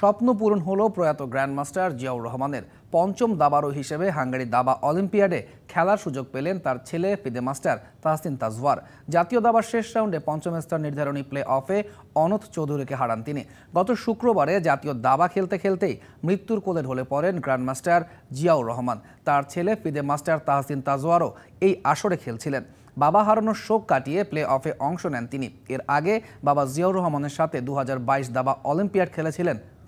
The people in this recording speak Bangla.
স্বপ্ন পূরণ হলো প্রয়াত গ্র্যান্ডমাস্টার জিয়াউর রহমানের পঞ্চম দাবারো হিসেবে হাঙ্গারি দাবা অলিম্পিয়াডে খেলার সুযোগ পেলেন তার ছেলে ফিদে মাস্টার তাহসিন তাজওয়ার জাতীয় দাবার শেষ রাউন্ডে পঞ্চম স্তর নির্ধারণী প্লে অফে অনথ চৌধুরীকে হারান তিনি গত শুক্রবারে জাতীয় দাবা খেলতে খেলতেই মৃত্যুর কোলে ঢলে পড়েন গ্র্যান্ডমাস্টার জিয়াউর রহমান তার ছেলে ফিদে মাস্টার তাহসিন তাজওয়ারও এই আসরে খেলছিলেন বাবা হারানোর শোক কাটিয়ে প্লে অফে অংশ নেন তিনি এর আগে বাবা জিয়াউর রহমানের সাথে দু দাবা অলিম্পিয়াড খেলেছিলেন